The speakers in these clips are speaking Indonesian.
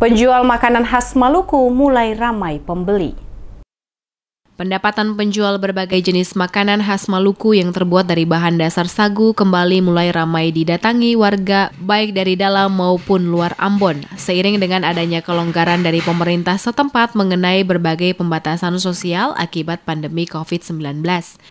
Penjual makanan khas Maluku mulai ramai pembeli. Pendapatan penjual berbagai jenis makanan khas Maluku yang terbuat dari bahan dasar sagu kembali mulai ramai didatangi warga baik dari dalam maupun luar Ambon seiring dengan adanya kelonggaran dari pemerintah setempat mengenai berbagai pembatasan sosial akibat pandemi COVID-19.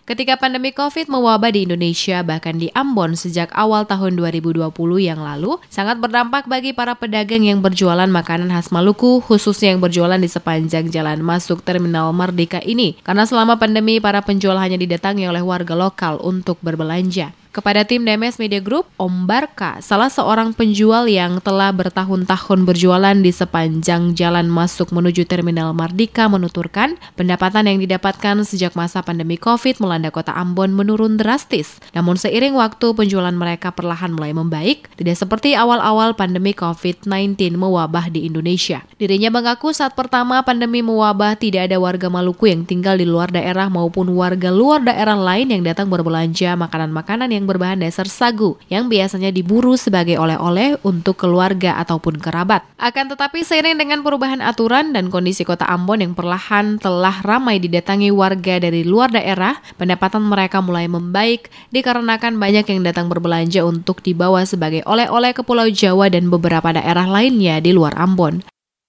Ketika pandemi COVID mewabah di Indonesia bahkan di Ambon sejak awal tahun 2020 yang lalu sangat berdampak bagi para pedagang yang berjualan makanan khas Maluku khususnya yang berjualan di sepanjang jalan masuk Terminal Merdeka ini karena selama pandemi, para penjual hanya didatangi oleh warga lokal untuk berbelanja. Kepada tim DMS Media Group, Om Barka, salah seorang penjual yang telah bertahun-tahun berjualan di sepanjang jalan masuk menuju Terminal Mardika menuturkan, pendapatan yang didapatkan sejak masa pandemi COVID melanda kota Ambon menurun drastis. Namun seiring waktu penjualan mereka perlahan mulai membaik, tidak seperti awal-awal pandemi COVID-19 mewabah di Indonesia. Dirinya mengaku saat pertama pandemi mewabah tidak ada warga Maluku yang tinggal di luar daerah maupun warga luar daerah lain yang datang berbelanja makanan-makanan yang yang berbahan dasar sagu yang biasanya diburu sebagai oleh-oleh untuk keluarga ataupun kerabat. Akan tetapi seiring dengan perubahan aturan dan kondisi kota Ambon yang perlahan telah ramai didatangi warga dari luar daerah, pendapatan mereka mulai membaik dikarenakan banyak yang datang berbelanja untuk dibawa sebagai oleh-oleh ke Pulau Jawa dan beberapa daerah lainnya di luar Ambon.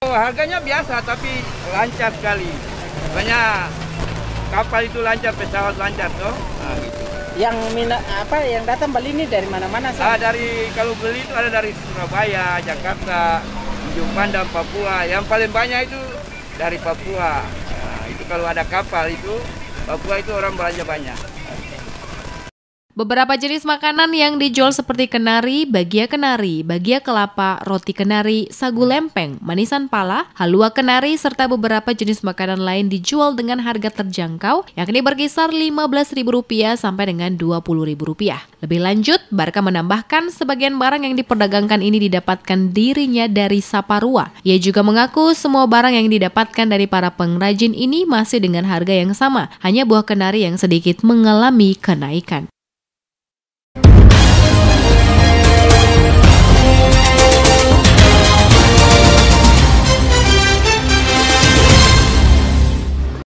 Harganya biasa tapi lancar sekali. Banyak kapal itu lancar, pesawat lancar tuh. Nah, gitu yang minat apa yang datang beli ini dari mana-mana sih? Ah, dari kalau beli itu ada dari Surabaya, Jakarta, Ujung Pandang, Papua. Yang paling banyak itu dari Papua. Nah, itu kalau ada kapal itu Papua itu orang belanja banyak. Beberapa jenis makanan yang dijual seperti kenari, bagia kenari, bagia kelapa, roti kenari, sagu lempeng, manisan pala, halua kenari, serta beberapa jenis makanan lain dijual dengan harga terjangkau, yakni berkisar Rp15.000 sampai dengan Rp20.000. Lebih lanjut, Barka menambahkan sebagian barang yang diperdagangkan ini didapatkan dirinya dari Saparua. Ia juga mengaku semua barang yang didapatkan dari para pengrajin ini masih dengan harga yang sama, hanya buah kenari yang sedikit mengalami kenaikan.